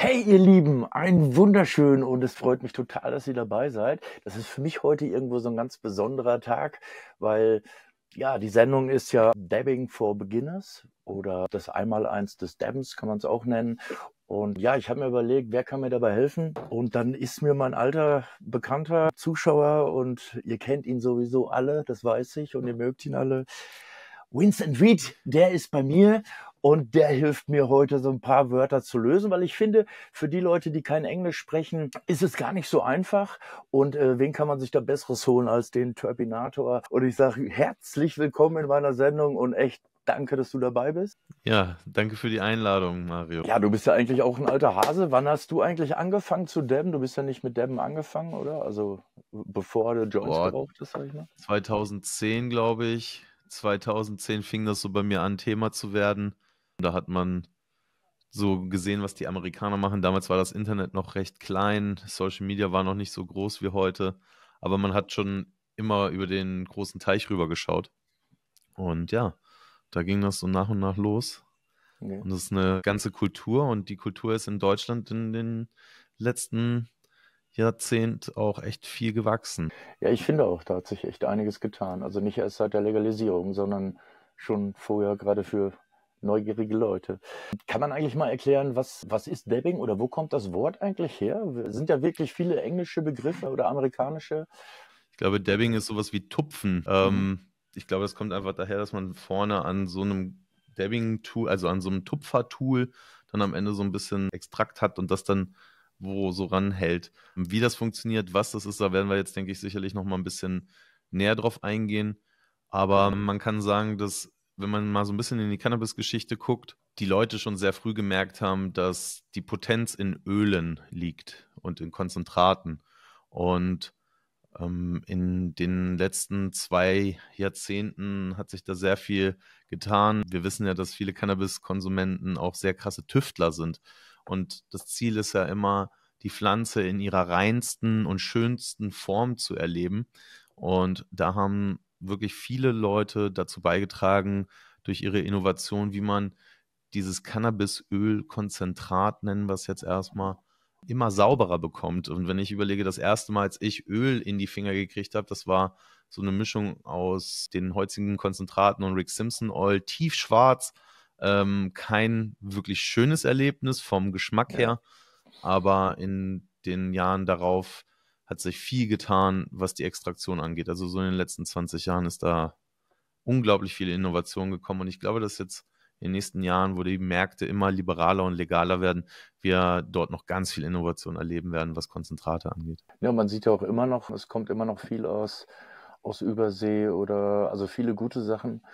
Hey ihr Lieben, ein wunderschön und es freut mich total, dass ihr dabei seid. Das ist für mich heute irgendwo so ein ganz besonderer Tag, weil ja, die Sendung ist ja Dabbing for Beginners oder das Einmaleins des Dabbens kann man es auch nennen. Und ja, ich habe mir überlegt, wer kann mir dabei helfen? Und dann ist mir mein alter bekannter Zuschauer und ihr kennt ihn sowieso alle, das weiß ich und ihr mögt ihn alle. Winston Reed, der ist bei mir und der hilft mir heute so ein paar Wörter zu lösen, weil ich finde, für die Leute, die kein Englisch sprechen, ist es gar nicht so einfach. Und äh, wen kann man sich da Besseres holen als den Turbinator? Und ich sage herzlich willkommen in meiner Sendung und echt Danke, dass du dabei bist. Ja, danke für die Einladung, Mario. Ja, du bist ja eigentlich auch ein alter Hase. Wann hast du eigentlich angefangen zu dabben? Du bist ja nicht mit dabben angefangen, oder? Also bevor der Jones Boah, geraucht ist, sag ich mal. 2010, glaube ich. 2010 fing das so bei mir an, Thema zu werden. Da hat man so gesehen, was die Amerikaner machen. Damals war das Internet noch recht klein, Social Media war noch nicht so groß wie heute, aber man hat schon immer über den großen Teich rüber geschaut. Und ja, da ging das so nach und nach los. Okay. Und das ist eine ganze Kultur und die Kultur ist in Deutschland in den letzten Jahrzehnt auch echt viel gewachsen. Ja, ich finde auch, da hat sich echt einiges getan. Also nicht erst seit der Legalisierung, sondern schon vorher gerade für neugierige Leute. Kann man eigentlich mal erklären, was, was ist Dabbing oder wo kommt das Wort eigentlich her? Sind da wirklich viele englische Begriffe oder amerikanische? Ich glaube, Dabbing ist sowas wie Tupfen. Ähm, mhm. ich glaube, das kommt einfach daher, dass man vorne an so einem Dabbing-Tool, also an so einem Tupfer-Tool, dann am Ende so ein bisschen Extrakt hat und das dann wo so ranhält. Wie das funktioniert, was das ist, da werden wir jetzt, denke ich, sicherlich nochmal ein bisschen näher drauf eingehen. Aber man kann sagen, dass wenn man mal so ein bisschen in die Cannabis-Geschichte guckt, die Leute schon sehr früh gemerkt haben, dass die Potenz in Ölen liegt und in Konzentraten. Und ähm, in den letzten zwei Jahrzehnten hat sich da sehr viel getan. Wir wissen ja, dass viele Cannabiskonsumenten auch sehr krasse Tüftler sind. Und das Ziel ist ja immer, die Pflanze in ihrer reinsten und schönsten Form zu erleben. Und da haben wirklich viele Leute dazu beigetragen, durch ihre Innovation, wie man dieses Cannabisölkonzentrat, nennen wir es jetzt erstmal, immer sauberer bekommt. Und wenn ich überlege, das erste Mal, als ich Öl in die Finger gekriegt habe, das war so eine Mischung aus den heutigen Konzentraten und Rick Simpson Oil, tiefschwarz. Ähm, kein wirklich schönes Erlebnis vom Geschmack ja. her, aber in den Jahren darauf hat sich viel getan, was die Extraktion angeht. Also so in den letzten 20 Jahren ist da unglaublich viel Innovation gekommen und ich glaube, dass jetzt in den nächsten Jahren, wo die Märkte immer liberaler und legaler werden, wir dort noch ganz viel Innovation erleben werden, was Konzentrate angeht. Ja, man sieht ja auch immer noch, es kommt immer noch viel aus, aus Übersee oder also viele gute Sachen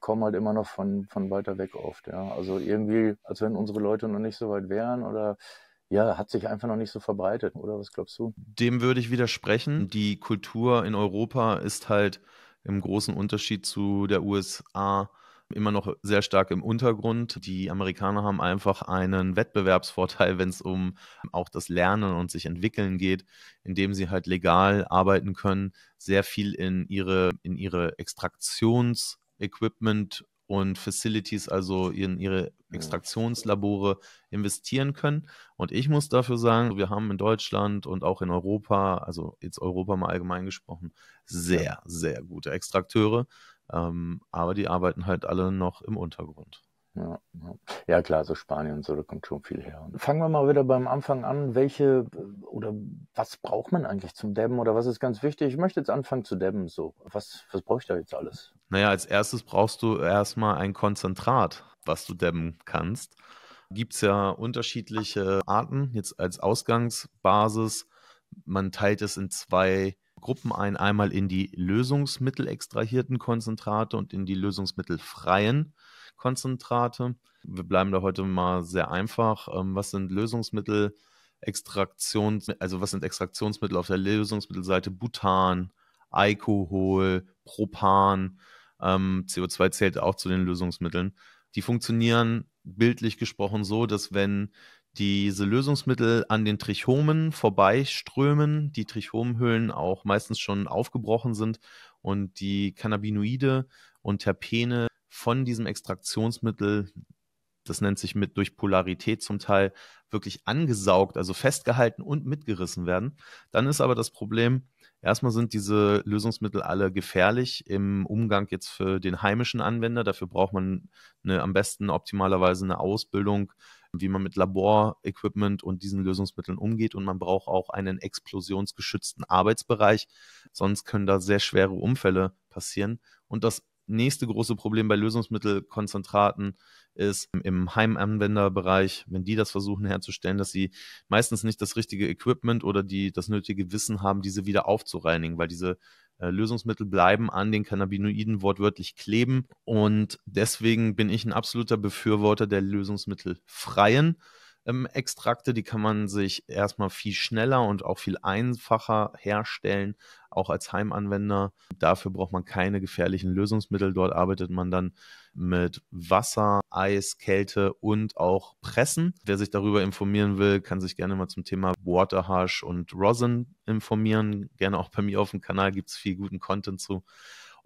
kommen halt immer noch von, von weiter weg oft. Ja. Also irgendwie, als wenn unsere Leute noch nicht so weit wären oder ja, hat sich einfach noch nicht so verbreitet, oder? Was glaubst du? Dem würde ich widersprechen. Die Kultur in Europa ist halt im großen Unterschied zu der USA immer noch sehr stark im Untergrund. Die Amerikaner haben einfach einen Wettbewerbsvorteil, wenn es um auch das Lernen und sich entwickeln geht, indem sie halt legal arbeiten können, sehr viel in ihre, in ihre Extraktions- und Facilities, also in ihre Extraktionslabore investieren können. Und ich muss dafür sagen, wir haben in Deutschland und auch in Europa, also jetzt Europa mal allgemein gesprochen, sehr, sehr gute Extrakteure. Ähm, aber die arbeiten halt alle noch im Untergrund. Ja, ja. ja, klar, so Spanien und so, da kommt schon viel her. Fangen wir mal wieder beim Anfang an. Welche oder was braucht man eigentlich zum Dabben oder was ist ganz wichtig? Ich möchte jetzt anfangen zu dabben. So, was, was brauche ich da jetzt alles? Naja, als erstes brauchst du erstmal ein Konzentrat, was du dabben kannst. Gibt es ja unterschiedliche Arten jetzt als Ausgangsbasis. Man teilt es in zwei Gruppen ein: einmal in die lösungsmittelextrahierten Konzentrate und in die lösungsmittelfreien. Konzentrate. Wir bleiben da heute mal sehr einfach. Ähm, was sind Lösungsmittel, Extraktions, also was sind Extraktionsmittel auf der Lösungsmittelseite? Butan, Alkohol, Propan. Ähm, CO2 zählt auch zu den Lösungsmitteln. Die funktionieren bildlich gesprochen so, dass wenn diese Lösungsmittel an den Trichomen vorbeiströmen, die Trichomhüllen auch meistens schon aufgebrochen sind und die Cannabinoide und Terpene von diesem Extraktionsmittel, das nennt sich mit durch Polarität zum Teil wirklich angesaugt, also festgehalten und mitgerissen werden. Dann ist aber das Problem, erstmal sind diese Lösungsmittel alle gefährlich im Umgang jetzt für den heimischen Anwender. Dafür braucht man eine, am besten optimalerweise eine Ausbildung, wie man mit Laborequipment und diesen Lösungsmitteln umgeht. Und man braucht auch einen explosionsgeschützten Arbeitsbereich. Sonst können da sehr schwere Unfälle passieren. Und das nächste große Problem bei Lösungsmittelkonzentraten ist im Heimanwenderbereich, wenn die das versuchen herzustellen, dass sie meistens nicht das richtige Equipment oder die, das nötige Wissen haben, diese wieder aufzureinigen, weil diese äh, Lösungsmittel bleiben an den Cannabinoiden wortwörtlich kleben. Und deswegen bin ich ein absoluter Befürworter der lösungsmittelfreien ähm, Extrakte, die kann man sich erstmal viel schneller und auch viel einfacher herstellen, auch als Heimanwender. Dafür braucht man keine gefährlichen Lösungsmittel. Dort arbeitet man dann mit Wasser, Eis, Kälte und auch Pressen. Wer sich darüber informieren will, kann sich gerne mal zum Thema Waterhash und Rosin informieren. Gerne auch bei mir auf dem Kanal gibt es viel guten Content zu.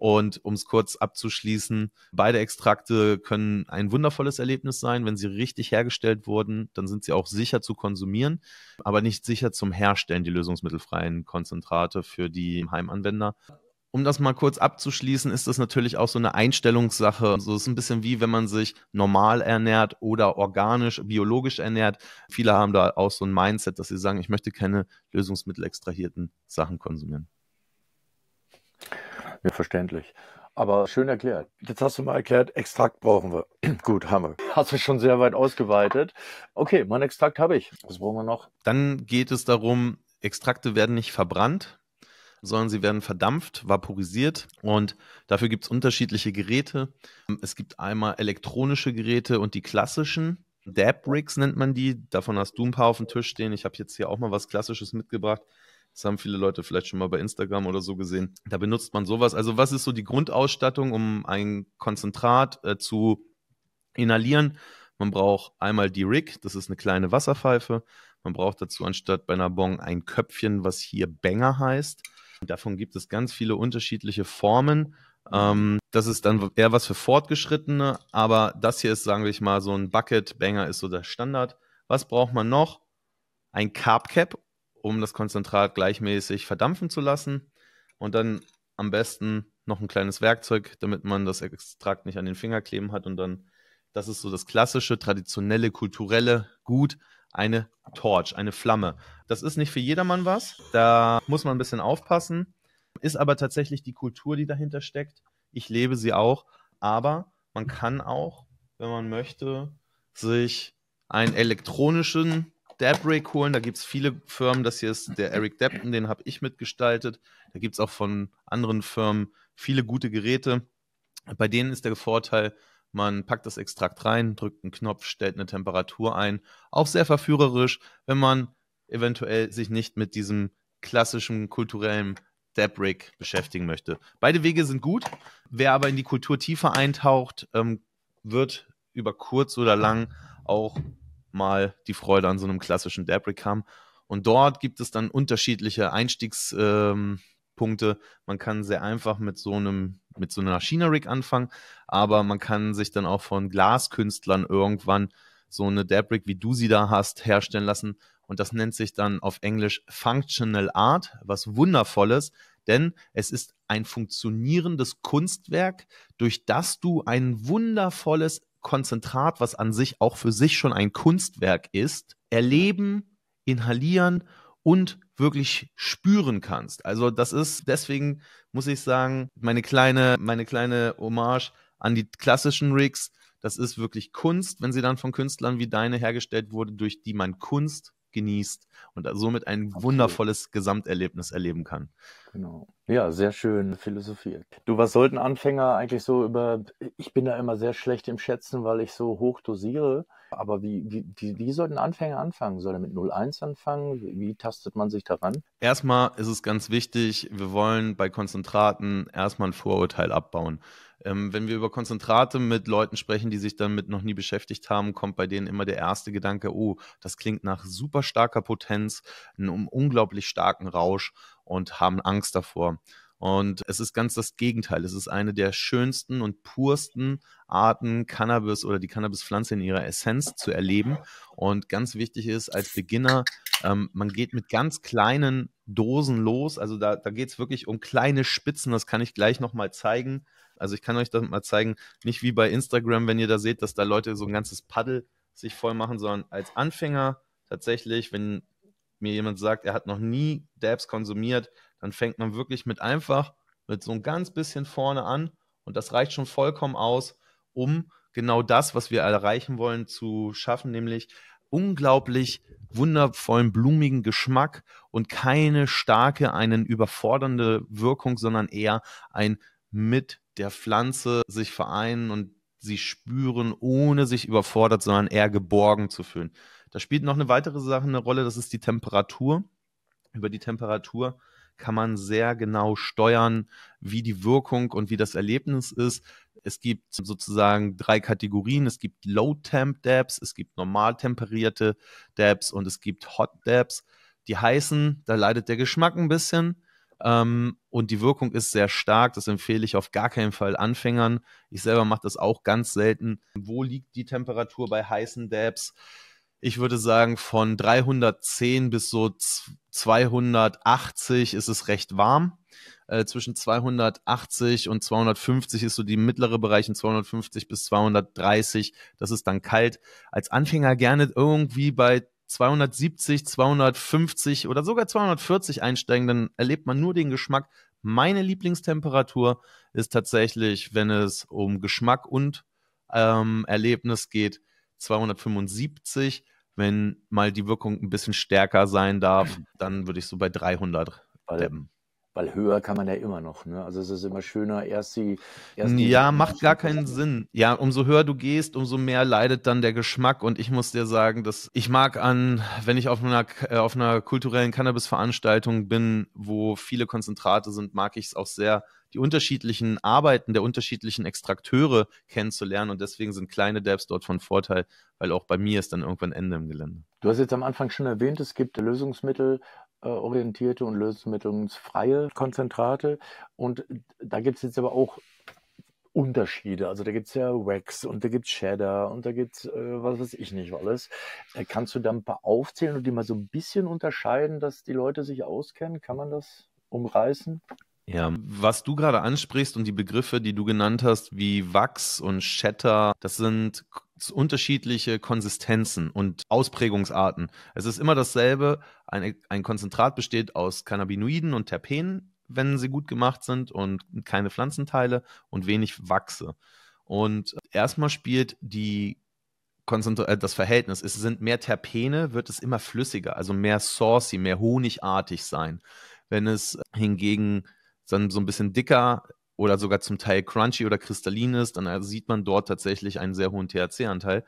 Und um es kurz abzuschließen, beide Extrakte können ein wundervolles Erlebnis sein. Wenn sie richtig hergestellt wurden, dann sind sie auch sicher zu konsumieren, aber nicht sicher zum Herstellen, die lösungsmittelfreien Konzentrate für die Heimanwender um das mal kurz abzuschließen, ist das natürlich auch so eine Einstellungssache. So also ist ein bisschen wie, wenn man sich normal ernährt oder organisch, biologisch ernährt. Viele haben da auch so ein Mindset, dass sie sagen, ich möchte keine lösungsmittelextrahierten Sachen konsumieren. Ja, verständlich. Aber schön erklärt. Jetzt hast du mal erklärt, Extrakt brauchen wir. Gut, haben wir. Hast du schon sehr weit ausgeweitet. Okay, mein Extrakt habe ich. Was brauchen wir noch? Dann geht es darum, Extrakte werden nicht verbrannt, sondern sie werden verdampft, vaporisiert und dafür gibt es unterschiedliche Geräte. Es gibt einmal elektronische Geräte und die klassischen. Dab Rigs nennt man die. Davon hast du ein paar auf dem Tisch stehen. Ich habe jetzt hier auch mal was Klassisches mitgebracht. Das haben viele Leute vielleicht schon mal bei Instagram oder so gesehen. Da benutzt man sowas. Also was ist so die Grundausstattung, um ein Konzentrat äh, zu inhalieren? Man braucht einmal die Rig, das ist eine kleine Wasserpfeife. Man braucht dazu anstatt bei einer Bong ein Köpfchen, was hier Banger heißt. Davon gibt es ganz viele unterschiedliche Formen. Ähm, das ist dann eher was für Fortgeschrittene, aber das hier ist, sagen wir mal, so ein Bucket. Banger ist so der Standard. Was braucht man noch? Ein Carb Cap um das Konzentrat gleichmäßig verdampfen zu lassen. Und dann am besten noch ein kleines Werkzeug, damit man das Extrakt nicht an den Finger kleben hat. Und dann, das ist so das klassische, traditionelle, kulturelle Gut, eine Torch, eine Flamme. Das ist nicht für jedermann was. Da muss man ein bisschen aufpassen. Ist aber tatsächlich die Kultur, die dahinter steckt. Ich lebe sie auch. Aber man kann auch, wenn man möchte, sich einen elektronischen Dabrick holen. Da gibt es viele Firmen. Das hier ist der Eric Depton, den habe ich mitgestaltet. Da gibt es auch von anderen Firmen viele gute Geräte. Bei denen ist der Vorteil, man packt das Extrakt rein, drückt einen Knopf, stellt eine Temperatur ein. Auch sehr verführerisch, wenn man eventuell sich nicht mit diesem klassischen kulturellen Dabrick beschäftigen möchte. Beide Wege sind gut. Wer aber in die Kultur tiefer eintaucht, ähm, wird über kurz oder lang auch mal die Freude an so einem klassischen Debrick haben. Und dort gibt es dann unterschiedliche Einstiegspunkte. Ähm, man kann sehr einfach mit so einem, mit so einer China-Rig anfangen, aber man kann sich dann auch von Glaskünstlern irgendwann so eine Debrick, wie du sie da hast, herstellen lassen. Und das nennt sich dann auf Englisch Functional Art, was wundervolles, denn es ist ein funktionierendes Kunstwerk, durch das du ein wundervolles Konzentrat, was an sich auch für sich schon ein Kunstwerk ist, erleben, inhalieren und wirklich spüren kannst. Also das ist, deswegen muss ich sagen, meine kleine, meine kleine Hommage an die klassischen Rigs, das ist wirklich Kunst, wenn sie dann von Künstlern wie deine hergestellt wurde, durch die man Kunst genießt und somit ein okay. wundervolles Gesamterlebnis erleben kann. Genau. Ja, sehr schön philosophiert. Du, was sollten Anfänger eigentlich so über, ich bin da immer sehr schlecht im Schätzen, weil ich so hoch dosiere, aber wie, wie, wie, wie sollten Anfänger anfangen? Soll er mit 01 anfangen? Wie, wie tastet man sich daran? Erstmal ist es ganz wichtig, wir wollen bei Konzentraten erstmal ein Vorurteil abbauen. Ähm, wenn wir über Konzentrate mit Leuten sprechen, die sich damit noch nie beschäftigt haben, kommt bei denen immer der erste Gedanke, oh, das klingt nach super starker Potenz, einem unglaublich starken Rausch und haben Angst davor. Und es ist ganz das Gegenteil. Es ist eine der schönsten und pursten Arten, Cannabis oder die Cannabispflanze in ihrer Essenz zu erleben. Und ganz wichtig ist als Beginner, ähm, man geht mit ganz kleinen Dosen los. Also da, da geht es wirklich um kleine Spitzen. Das kann ich gleich nochmal zeigen. Also ich kann euch das mal zeigen. Nicht wie bei Instagram, wenn ihr da seht, dass da Leute so ein ganzes Paddel sich voll machen, sondern als Anfänger tatsächlich, wenn mir jemand sagt, er hat noch nie Dabs konsumiert, dann fängt man wirklich mit einfach, mit so ein ganz bisschen vorne an und das reicht schon vollkommen aus, um genau das, was wir erreichen wollen, zu schaffen, nämlich unglaublich wundervollen, blumigen Geschmack und keine starke, einen überfordernde Wirkung, sondern eher ein mit der Pflanze sich vereinen und sie spüren, ohne sich überfordert, sondern eher geborgen zu fühlen. Da spielt noch eine weitere Sache eine Rolle, das ist die Temperatur. Über die Temperatur kann man sehr genau steuern, wie die Wirkung und wie das Erlebnis ist. Es gibt sozusagen drei Kategorien. Es gibt Low-Temp-Dabs, es gibt normal temperierte Dabs und es gibt Hot-Dabs. Die heißen, da leidet der Geschmack ein bisschen ähm, und die Wirkung ist sehr stark. Das empfehle ich auf gar keinen Fall Anfängern. Ich selber mache das auch ganz selten. Wo liegt die Temperatur bei heißen Dabs? ich würde sagen, von 310 bis so 280 ist es recht warm. Äh, zwischen 280 und 250 ist so die mittlere Bereich und 250 bis 230, das ist dann kalt. Als Anfänger gerne irgendwie bei 270, 250 oder sogar 240 einsteigen, dann erlebt man nur den Geschmack. Meine Lieblingstemperatur ist tatsächlich, wenn es um Geschmack und ähm, Erlebnis geht, 275. Wenn mal die Wirkung ein bisschen stärker sein darf, dann würde ich so bei 300 bleiben weil höher kann man ja immer noch. Ne? Also es ist immer schöner, erst die. Erst die ja, macht gar keinen Sinn. Ja, umso höher du gehst, umso mehr leidet dann der Geschmack. Und ich muss dir sagen, dass ich mag an, wenn ich auf einer, äh, auf einer kulturellen Cannabis-Veranstaltung bin, wo viele Konzentrate sind, mag ich es auch sehr, die unterschiedlichen Arbeiten der unterschiedlichen Extrakteure kennenzulernen. Und deswegen sind kleine Dabs dort von Vorteil, weil auch bei mir ist dann irgendwann Ende im Gelände. Du hast jetzt am Anfang schon erwähnt, es gibt Lösungsmittel äh, orientierte und lösungsmittelungsfreie Konzentrate. Und da gibt es jetzt aber auch Unterschiede. Also da gibt es ja Wax und da gibt es Shader und da gibt es äh, was weiß ich nicht alles. Äh, kannst du da ein paar aufzählen und die mal so ein bisschen unterscheiden, dass die Leute sich auskennen? Kann man das umreißen? Ja, was du gerade ansprichst und die Begriffe, die du genannt hast, wie Wachs und Shatter, das sind unterschiedliche Konsistenzen und Ausprägungsarten. Es ist immer dasselbe. Ein, ein Konzentrat besteht aus Cannabinoiden und Terpenen, wenn sie gut gemacht sind und keine Pflanzenteile und wenig Wachse. Und erstmal spielt die äh, das Verhältnis, es sind mehr Terpene, wird es immer flüssiger, also mehr saucy, mehr honigartig sein. Wenn es hingegen dann so ein bisschen dicker oder sogar zum Teil crunchy oder kristallin ist, dann äh, sieht man dort tatsächlich einen sehr hohen THC-Anteil.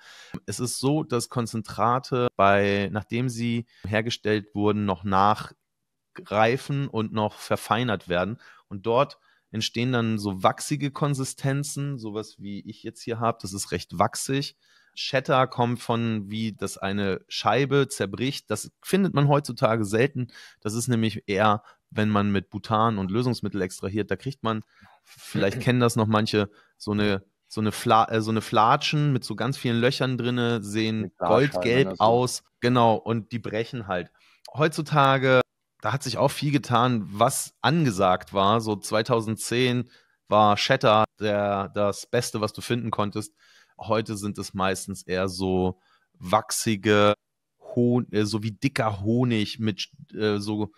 Es ist so, dass Konzentrate bei, nachdem sie hergestellt wurden, noch nachreifen und noch verfeinert werden. Und dort entstehen dann so wachsige Konsistenzen, sowas wie ich jetzt hier habe. Das ist recht wachsig. Shatter kommt von, wie das eine Scheibe zerbricht. Das findet man heutzutage selten. Das ist nämlich eher, wenn man mit Butan und Lösungsmittel extrahiert, da kriegt man Vielleicht kennen das noch manche, so eine so eine, Fla äh, so eine Flatschen mit so ganz vielen Löchern drin, sehen goldgelb also. aus. Genau, und die brechen halt. Heutzutage, da hat sich auch viel getan, was angesagt war. So 2010 war Shatter der, das Beste, was du finden konntest. Heute sind es meistens eher so wachsige, Hon äh, so wie dicker Honig mit äh, so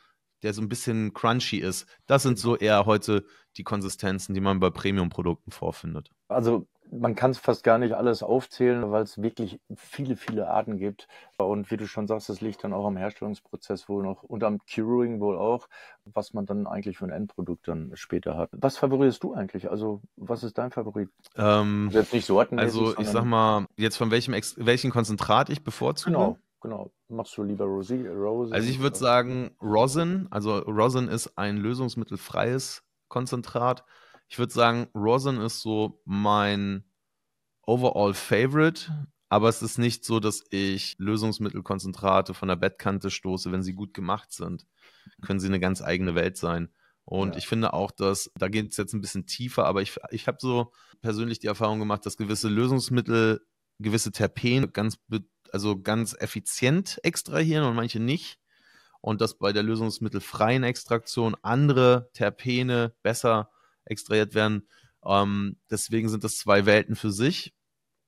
der so ein bisschen crunchy ist. Das sind so eher heute die Konsistenzen, die man bei Premium-Produkten vorfindet. Also man kann es fast gar nicht alles aufzählen, weil es wirklich viele, viele Arten gibt. Und wie du schon sagst, das liegt dann auch am Herstellungsprozess wohl noch und am Curing wohl auch, was man dann eigentlich für ein Endprodukt dann später hat. Was favorierst du eigentlich? Also was ist dein Favorit? Ähm, also nicht Sorten. Also ich sag mal, jetzt von welchem, welchem Konzentrat ich bevorzuge? Genau. Genau. Machst du lieber Rosie, Rosin? Also ich würde sagen Rosin. Also Rosin ist ein lösungsmittelfreies Konzentrat. Ich würde sagen, Rosin ist so mein overall Favorite. Aber es ist nicht so, dass ich Lösungsmittelkonzentrate von der Bettkante stoße. Wenn sie gut gemacht sind, können sie eine ganz eigene Welt sein. Und ja. ich finde auch, dass, da geht es jetzt ein bisschen tiefer, aber ich, ich habe so persönlich die Erfahrung gemacht, dass gewisse Lösungsmittel, gewisse Terpen ganz be also ganz effizient extrahieren und manche nicht. Und dass bei der lösungsmittelfreien Extraktion andere Terpene besser extrahiert werden. Ähm, deswegen sind das zwei Welten für sich.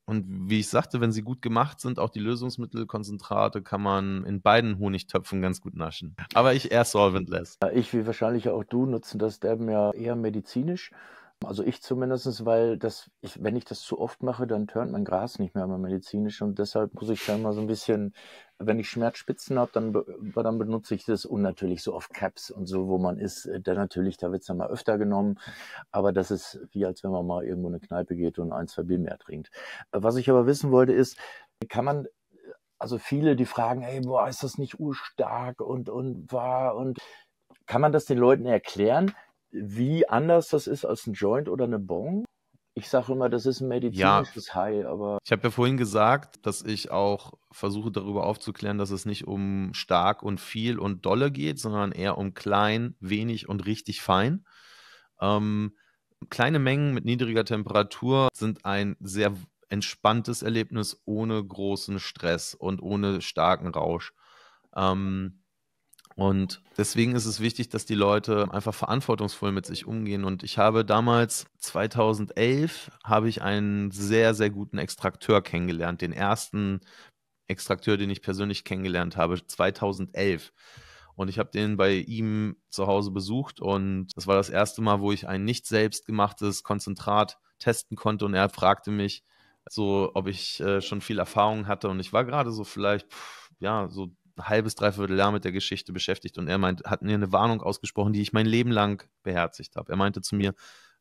Und wie ich sagte, wenn sie gut gemacht sind, auch die Lösungsmittelkonzentrate kann man in beiden Honigtöpfen ganz gut naschen. Aber ich eher solventless. Ich, wie wahrscheinlich auch du, nutzen das Derben ja eher medizinisch. Also ich zumindest, weil das, ich, wenn ich das zu oft mache, dann tönt mein Gras nicht mehr mal medizinisch und deshalb muss ich dann mal so ein bisschen, wenn ich Schmerzspitzen habe, dann, dann benutze ich das und natürlich so auf Caps und so, wo man ist, äh, dann natürlich, da wird es dann mal öfter genommen, aber das ist wie als wenn man mal irgendwo in eine Kneipe geht und ein, zwei Bier mehr trinkt. Äh, was ich aber wissen wollte ist, kann man also viele, die fragen, ey, boah, ist das nicht urstark und, und war und kann man das den Leuten erklären, wie anders das ist als ein Joint oder eine Bong? Ich sage immer, das ist ein medizinisches ja. High, aber. Ich habe ja vorhin gesagt, dass ich auch versuche darüber aufzuklären, dass es nicht um stark und viel und dolle geht, sondern eher um klein, wenig und richtig fein. Ähm, kleine Mengen mit niedriger Temperatur sind ein sehr entspanntes Erlebnis ohne großen Stress und ohne starken Rausch. Ähm, und deswegen ist es wichtig, dass die Leute einfach verantwortungsvoll mit sich umgehen. Und ich habe damals, 2011, habe ich einen sehr, sehr guten Extrakteur kennengelernt. Den ersten Extrakteur, den ich persönlich kennengelernt habe, 2011. Und ich habe den bei ihm zu Hause besucht. Und das war das erste Mal, wo ich ein nicht selbst gemachtes Konzentrat testen konnte. Und er fragte mich so, ob ich äh, schon viel Erfahrung hatte. Und ich war gerade so vielleicht, pff, ja, so halbes, dreiviertel Jahr mit der Geschichte beschäftigt und er meint, hat mir eine Warnung ausgesprochen, die ich mein Leben lang beherzigt habe. Er meinte zu mir,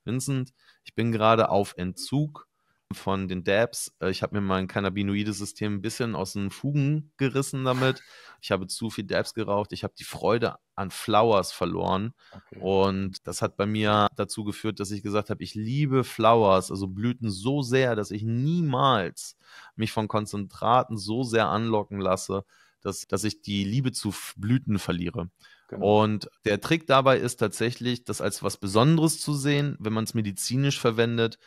Vincent, ich bin gerade auf Entzug von den Dabs. Äh, ich habe mir mein Cannabinoide-System ein bisschen aus den Fugen gerissen damit. Ich habe zu viel Dabs geraucht. Ich habe die Freude an Flowers verloren. Okay. Und das hat bei mir dazu geführt, dass ich gesagt habe, ich liebe Flowers, also Blüten so sehr, dass ich niemals mich von Konzentraten so sehr anlocken lasse, dass, dass ich die Liebe zu Blüten verliere. Genau. Und der Trick dabei ist tatsächlich, das als was Besonderes zu sehen. Wenn man es medizinisch verwendet,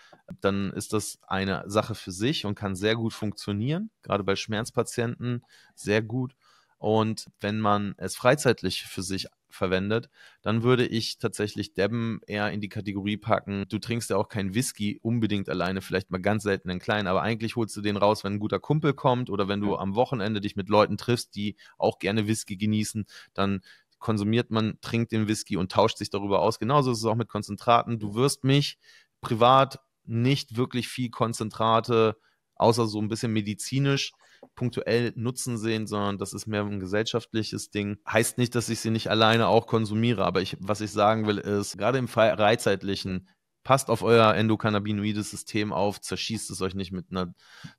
dann ist das eine Sache für sich und kann sehr gut funktionieren, gerade bei Schmerzpatienten sehr gut. Und wenn man es freizeitlich für sich verwendet, dann würde ich tatsächlich Debben eher in die Kategorie packen. Du trinkst ja auch keinen Whisky unbedingt alleine, vielleicht mal ganz selten einen kleinen, aber eigentlich holst du den raus, wenn ein guter Kumpel kommt oder wenn du ja. am Wochenende dich mit Leuten triffst, die auch gerne Whisky genießen, dann konsumiert man, trinkt den Whisky und tauscht sich darüber aus. Genauso ist es auch mit Konzentraten. Du wirst mich privat nicht wirklich viel Konzentrate, außer so ein bisschen medizinisch punktuell Nutzen sehen, sondern das ist mehr ein gesellschaftliches Ding. Heißt nicht, dass ich sie nicht alleine auch konsumiere, aber ich, was ich sagen will, ist, gerade im freizeitlichen, passt auf euer endokannabinoides System auf, zerschießt es euch nicht mit einer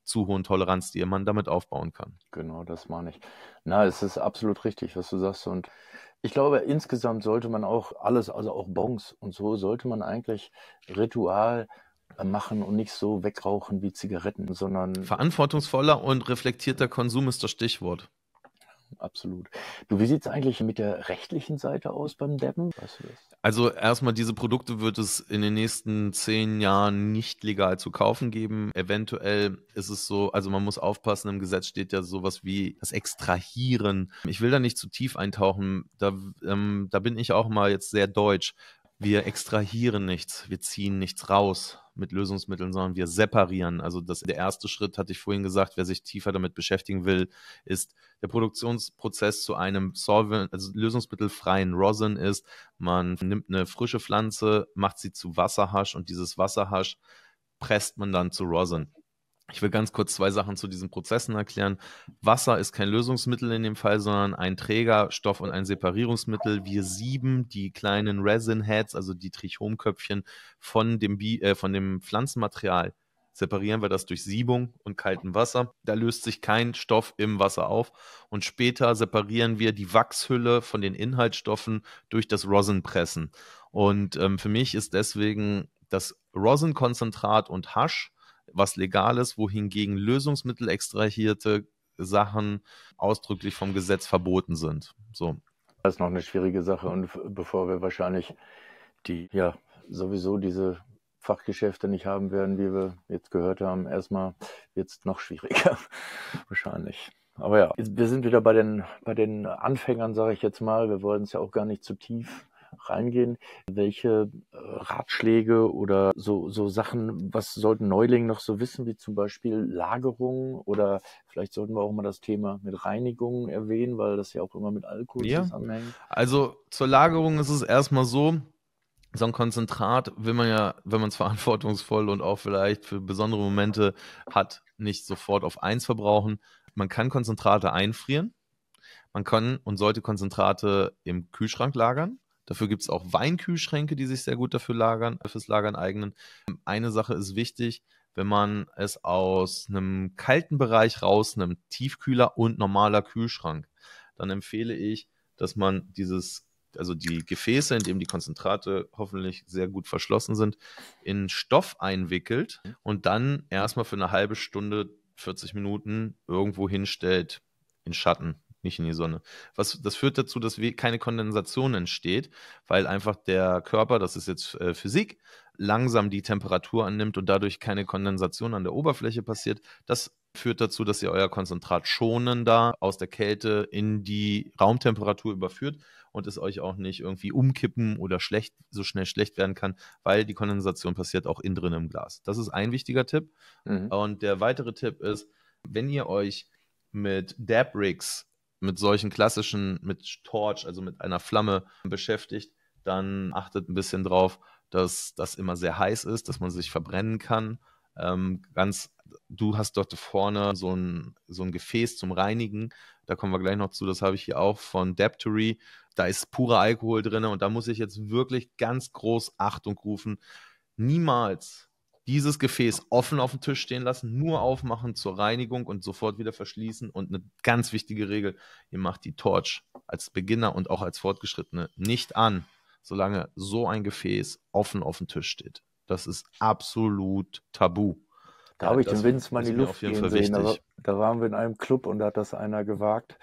zu hohen Toleranz, die man damit aufbauen kann. Genau, das meine ich. Na, es ist absolut richtig, was du sagst und ich glaube, insgesamt sollte man auch alles, also auch Bons und so, sollte man eigentlich Ritual machen und nicht so wegrauchen wie Zigaretten, sondern. Verantwortungsvoller und reflektierter Konsum ist das Stichwort. Absolut. Du, wie sieht es eigentlich mit der rechtlichen Seite aus beim Deppen? Weißt du also erstmal, diese Produkte wird es in den nächsten zehn Jahren nicht legal zu kaufen geben. Eventuell ist es so, also man muss aufpassen, im Gesetz steht ja sowas wie das Extrahieren. Ich will da nicht zu tief eintauchen, da, ähm, da bin ich auch mal jetzt sehr deutsch wir extrahieren nichts, wir ziehen nichts raus mit Lösungsmitteln, sondern wir separieren. Also das, der erste Schritt, hatte ich vorhin gesagt, wer sich tiefer damit beschäftigen will, ist der Produktionsprozess zu einem Solvent, also lösungsmittelfreien Rosin ist, man nimmt eine frische Pflanze, macht sie zu Wasserhasch und dieses Wasserhasch presst man dann zu Rosin. Ich will ganz kurz zwei Sachen zu diesen Prozessen erklären. Wasser ist kein Lösungsmittel in dem Fall, sondern ein Trägerstoff und ein Separierungsmittel. Wir sieben die kleinen Resin-Heads, also die Trichomköpfchen, von dem, Bi äh, von dem Pflanzenmaterial. Separieren wir das durch Siebung und kaltem Wasser. Da löst sich kein Stoff im Wasser auf. Und später separieren wir die Wachshülle von den Inhaltsstoffen durch das Rosinpressen. Und ähm, für mich ist deswegen das Rosinkonzentrat und Hasch was legal ist, wohingegen Lösungsmittel extrahierte Sachen ausdrücklich vom Gesetz verboten sind. So. Das ist noch eine schwierige Sache und bevor wir wahrscheinlich die, ja, sowieso diese Fachgeschäfte nicht haben werden, wie wir jetzt gehört haben, erstmal wird es noch schwieriger wahrscheinlich. Aber ja, jetzt, wir sind wieder bei den, bei den Anfängern, sage ich jetzt mal. Wir wollen es ja auch gar nicht zu tief reingehen. Welche äh, Ratschläge oder so, so Sachen, was sollten Neulinge noch so wissen, wie zum Beispiel Lagerung oder vielleicht sollten wir auch mal das Thema mit Reinigung erwähnen, weil das ja auch immer mit Alkohol ja. zusammenhängt. Also zur Lagerung ist es erstmal so, so ein Konzentrat will man ja, wenn man es verantwortungsvoll und auch vielleicht für besondere Momente hat, nicht sofort auf eins verbrauchen. Man kann Konzentrate einfrieren. Man kann und sollte Konzentrate im Kühlschrank lagern. Dafür gibt es auch Weinkühlschränke, die sich sehr gut dafür lagern, fürs Lagern eignen. Ähm, eine Sache ist wichtig, wenn man es aus einem kalten Bereich rausnimmt, Tiefkühler und normaler Kühlschrank, dann empfehle ich, dass man dieses, also die Gefäße, in dem die Konzentrate hoffentlich sehr gut verschlossen sind, in Stoff einwickelt und dann erstmal für eine halbe Stunde, 40 Minuten irgendwo hinstellt in Schatten nicht in die Sonne. Was, das führt dazu, dass keine Kondensation entsteht, weil einfach der Körper, das ist jetzt äh, Physik, langsam die Temperatur annimmt und dadurch keine Kondensation an der Oberfläche passiert. Das führt dazu, dass ihr euer Konzentrat schonender aus der Kälte in die Raumtemperatur überführt und es euch auch nicht irgendwie umkippen oder schlecht, so schnell schlecht werden kann, weil die Kondensation passiert auch innen drin im Glas. Das ist ein wichtiger Tipp. Mhm. Und der weitere Tipp ist, wenn ihr euch mit Dab Rigs mit solchen klassischen, mit Torch, also mit einer Flamme beschäftigt, dann achtet ein bisschen drauf, dass das immer sehr heiß ist, dass man sich verbrennen kann. Ähm, ganz, du hast dort vorne so ein, so ein Gefäß zum Reinigen. Da kommen wir gleich noch zu. Das habe ich hier auch von Deptory. Da ist purer Alkohol drin und da muss ich jetzt wirklich ganz groß Achtung rufen. Niemals dieses Gefäß offen auf dem Tisch stehen lassen, nur aufmachen zur Reinigung und sofort wieder verschließen. Und eine ganz wichtige Regel, ihr macht die Torch als Beginner und auch als Fortgeschrittene nicht an, solange so ein Gefäß offen auf dem Tisch steht. Das ist absolut tabu. Da habe ich den Vince mal in die Luft gehen sehen. Da, da, waren wir in einem Club und da hat das einer gewagt.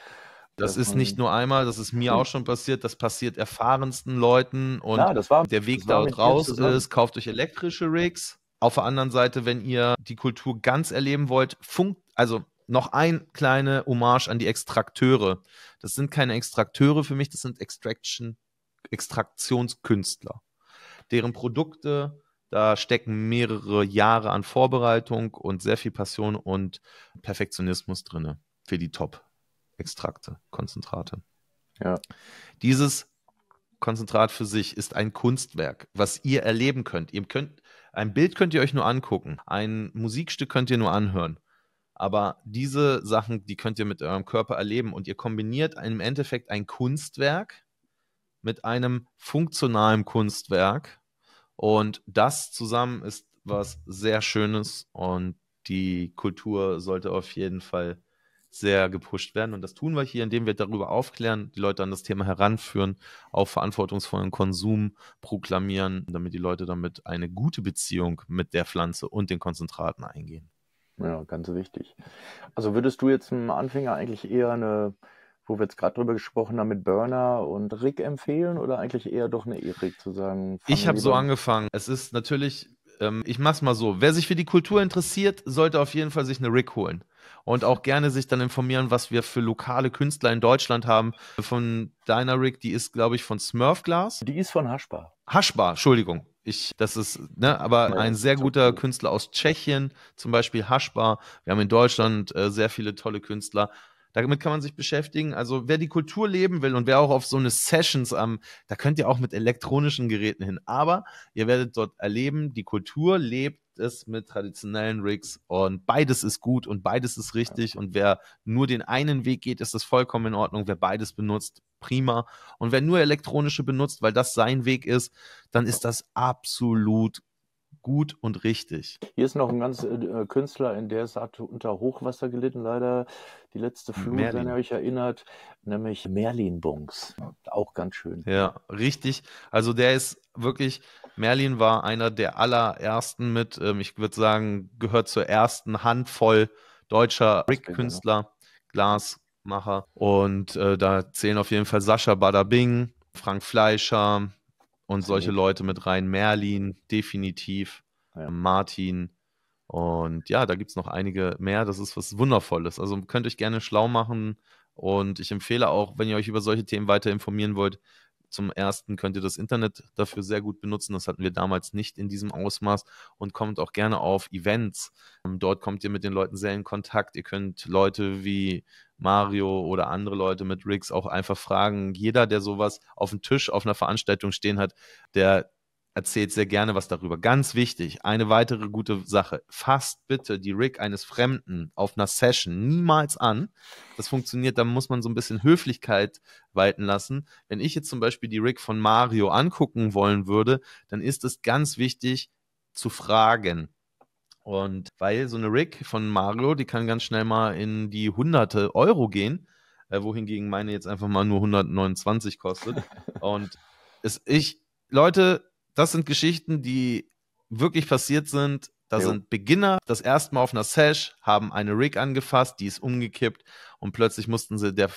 Das ist nicht nur einmal, das ist mir hm. auch schon passiert, das passiert erfahrensten Leuten und ja, war, der Weg dort raus ist, kauft euch elektrische Rigs, auf der anderen Seite, wenn ihr die Kultur ganz erleben wollt, funkt, also noch ein kleine Hommage an die Extrakteure. Das sind keine Extrakteure für mich, das sind Extraction, Extraktionskünstler, deren Produkte da stecken mehrere Jahre an Vorbereitung und sehr viel Passion und Perfektionismus drin für die Top-Extrakte, Konzentrate. Ja. Dieses Konzentrat für sich ist ein Kunstwerk, was ihr erleben könnt. Ihr könnt, ein Bild könnt ihr euch nur angucken, ein Musikstück könnt ihr nur anhören. Aber diese Sachen, die könnt ihr mit eurem Körper erleben und ihr kombiniert im Endeffekt ein Kunstwerk mit einem funktionalen Kunstwerk. Und das zusammen ist was sehr Schönes und die Kultur sollte auf jeden Fall sehr gepusht werden. Und das tun wir hier, indem wir darüber aufklären, die Leute an das Thema heranführen, auch verantwortungsvollen Konsum proklamieren, damit die Leute damit eine gute Beziehung mit der Pflanze und den Konzentraten eingehen. Ja, ganz wichtig. Also würdest du jetzt einem Anfänger eigentlich eher eine, wo wir jetzt gerade drüber gesprochen haben, mit Burner und Rick empfehlen oder eigentlich eher doch eine E-Rick zu sagen? Ich habe so angefangen. Es ist natürlich ähm, ich mach's mal so. Wer sich für die Kultur interessiert, sollte auf jeden Fall sich eine Rig holen. Und auch gerne sich dann informieren, was wir für lokale Künstler in Deutschland haben. Von deiner Rig, die ist, glaube ich, von Smurf Die ist von Haschbar. Haschbar, Entschuldigung. Ich, das ist, ne, aber Nein, ein sehr guter Künstler aus Tschechien, zum Beispiel Haschbar. Wir haben in Deutschland äh, sehr viele tolle Künstler. Damit kann man sich beschäftigen. Also wer die Kultur leben will und wer auch auf so eine Sessions am, da könnt ihr auch mit elektronischen Geräten hin. Aber ihr werdet dort erleben, die Kultur lebt es mit traditionellen Rigs und beides ist gut und beides ist richtig. Und wer nur den einen Weg geht, ist das vollkommen in Ordnung. Wer beides benutzt, prima. Und wer nur elektronische benutzt, weil das sein Weg ist, dann ist das absolut gut und richtig. Hier ist noch ein ganz äh, äh, Künstler, in der es hat unter Hochwasser gelitten, leider die letzte Flut, wenn ihr euch erinnert, nämlich Merlin Bunks. Auch ganz schön. Ja, richtig. Also der ist wirklich, Merlin war einer der allerersten mit, ähm, ich würde sagen, gehört zur ersten Handvoll deutscher Rick-Künstler, Glasmacher. Und äh, da zählen auf jeden Fall Sascha Badabing, Frank Fleischer, und solche Leute mit rein. Merlin, definitiv, ah, ja. Martin. Und ja, da gibt es noch einige mehr. Das ist was Wundervolles. Also könnt euch gerne schlau machen. Und ich empfehle auch, wenn ihr euch über solche Themen weiter informieren wollt, zum ersten könnt ihr das Internet dafür sehr gut benutzen. Das hatten wir damals nicht in diesem Ausmaß und kommt auch gerne auf Events. Ähm, dort kommt ihr mit den Leuten sehr in Kontakt. Ihr könnt Leute wie Mario oder andere Leute mit Rigs auch einfach fragen. Jeder, der sowas auf dem Tisch auf einer Veranstaltung stehen hat, der Erzählt sehr gerne was darüber. Ganz wichtig, eine weitere gute Sache. Fasst bitte die Rig eines Fremden auf einer Session niemals an. Das funktioniert, da muss man so ein bisschen Höflichkeit walten lassen. Wenn ich jetzt zum Beispiel die Rig von Mario angucken wollen würde, dann ist es ganz wichtig zu fragen. Und weil so eine Rig von Mario, die kann ganz schnell mal in die hunderte Euro gehen, äh, wohingegen meine jetzt einfach mal nur 129 kostet. Und es, ich, Leute, das sind Geschichten, die wirklich passiert sind. Da jo. sind Beginner das erste Mal auf einer Sash, haben eine Rig angefasst, die ist umgekippt und plötzlich mussten sie der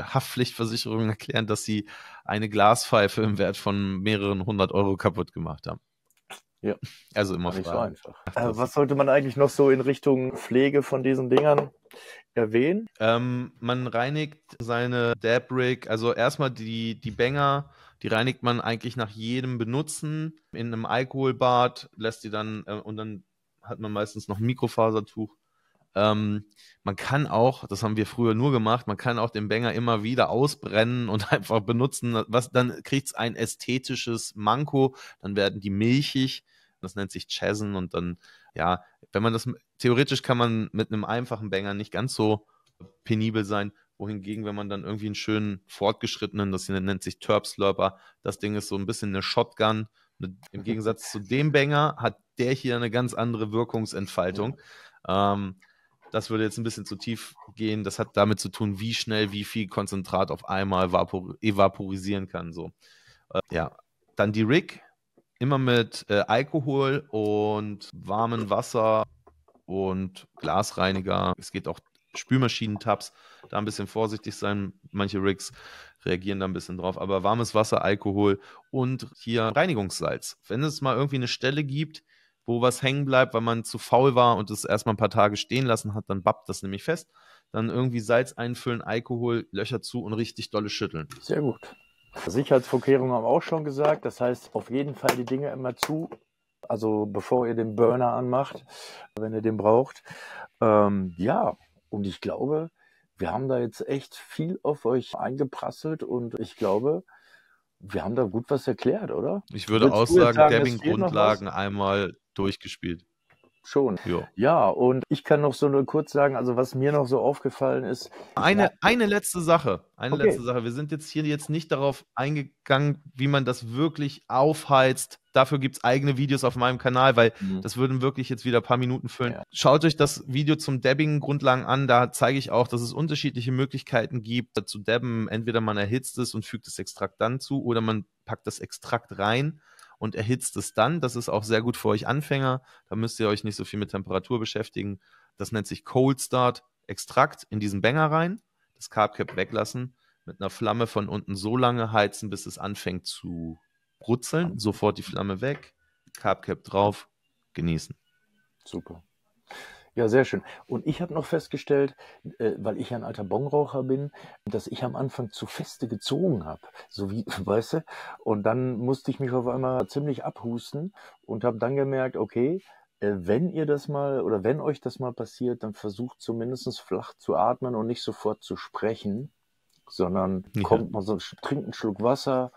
Haftpflichtversicherung erklären, dass sie eine Glaspfeife im Wert von mehreren hundert Euro kaputt gemacht haben. Ja. Also immer nicht so einfach. Äh, was sollte man eigentlich noch so in Richtung Pflege von diesen Dingern erwähnen? Ähm, man reinigt seine Dab Rig, also erstmal die, die Bänger die reinigt man eigentlich nach jedem Benutzen in einem Alkoholbad, lässt die dann äh, und dann hat man meistens noch ein Mikrofasertuch. Ähm, man kann auch, das haben wir früher nur gemacht, man kann auch den Banger immer wieder ausbrennen und einfach benutzen. Was, dann kriegt es ein ästhetisches Manko, dann werden die milchig, das nennt sich Chasen und dann, ja, wenn man das, theoretisch kann man mit einem einfachen Banger nicht ganz so penibel sein, wohingegen, wenn man dann irgendwie einen schönen fortgeschrittenen, das hier nennt sich Turb Slurper, das Ding ist so ein bisschen eine Shotgun. Im mhm. Gegensatz zu dem Banger hat der hier eine ganz andere Wirkungsentfaltung. Ja. Ähm, das würde jetzt ein bisschen zu tief gehen. Das hat damit zu tun, wie schnell, wie viel Konzentrat auf einmal vapor evaporisieren kann. So. Äh, ja. Dann die Rig, immer mit äh, Alkohol und warmem Wasser und Glasreiniger. Es geht auch Spülmaschinentabs da ein bisschen vorsichtig sein. Manche Rigs reagieren da ein bisschen drauf. Aber warmes Wasser, Alkohol und hier Reinigungssalz. Wenn es mal irgendwie eine Stelle gibt, wo was hängen bleibt, weil man zu faul war und es erstmal ein paar Tage stehen lassen hat, dann bappt das nämlich fest. Dann irgendwie Salz einfüllen, Alkohol, Löcher zu und richtig dolle schütteln. Sehr gut. Sicherheitsvorkehrungen haben wir auch schon gesagt. Das heißt, auf jeden Fall die Dinge immer zu. Also bevor ihr den Burner anmacht, wenn ihr den braucht. Ähm, ja, und ich glaube, wir haben da jetzt echt viel auf euch eingeprasselt und ich glaube, wir haben da gut was erklärt, oder? Ich würde Willst auch sagen, Dabbing-Grundlagen einmal durchgespielt schon. Jo. Ja, und ich kann noch so nur kurz sagen, also was mir noch so aufgefallen ist. Eine, ja. eine letzte Sache. Eine okay. letzte Sache. Wir sind jetzt hier jetzt nicht darauf eingegangen, wie man das wirklich aufheizt. Dafür gibt es eigene Videos auf meinem Kanal, weil mhm. das würden wirklich jetzt wieder ein paar Minuten füllen. Ja. Schaut euch das Video zum Dabbing-Grundlagen an. Da zeige ich auch, dass es unterschiedliche Möglichkeiten gibt, äh, zu dabben. Entweder man erhitzt es und fügt das Extrakt dann zu oder man packt das Extrakt rein und erhitzt es dann. Das ist auch sehr gut für euch Anfänger. Da müsst ihr euch nicht so viel mit Temperatur beschäftigen. Das nennt sich Cold Start Extrakt in diesen Bänger rein. Das Carbcap weglassen. Mit einer Flamme von unten so lange heizen, bis es anfängt zu brutzeln. Sofort die Flamme weg. Carbcap drauf. Genießen. Super. Ja, sehr schön. Und ich habe noch festgestellt, äh, weil ich ein alter Bongraucher bin, dass ich am Anfang zu feste gezogen habe. So wie, weißt du? Und dann musste ich mich auf einmal ziemlich abhusten und habe dann gemerkt, okay, äh, wenn ihr das mal oder wenn euch das mal passiert, dann versucht zumindest flach zu atmen und nicht sofort zu sprechen, sondern ja. kommt mal so, trinkt einen Schluck Wasser,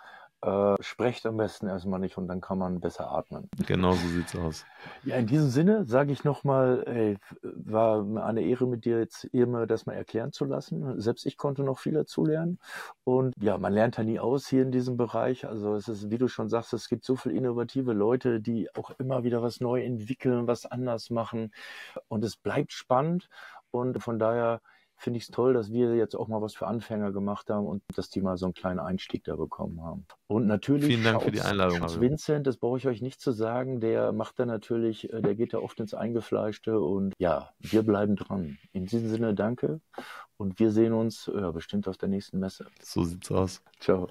äh, sprecht am besten erstmal nicht und dann kann man besser atmen. Genau so sieht's aus. Ja, in diesem Sinne sage ich nochmal, war eine Ehre mit dir jetzt immer das mal erklären zu lassen. Selbst ich konnte noch viel dazu lernen. Und ja, man lernt ja nie aus hier in diesem Bereich. Also es ist, wie du schon sagst, es gibt so viele innovative Leute, die auch immer wieder was neu entwickeln, was anders machen. Und es bleibt spannend. Und von daher finde ich es toll, dass wir jetzt auch mal was für Anfänger gemacht haben und dass die mal so einen kleinen Einstieg da bekommen haben. Und natürlich Vielen Dank für die Einladung. Schautz Vincent, das brauche ich euch nicht zu sagen, der macht da natürlich, äh, der geht da oft ins Eingefleischte und ja, wir bleiben dran. In diesem Sinne danke und wir sehen uns ja, äh, bestimmt auf der nächsten Messe. So sieht's aus. Ciao.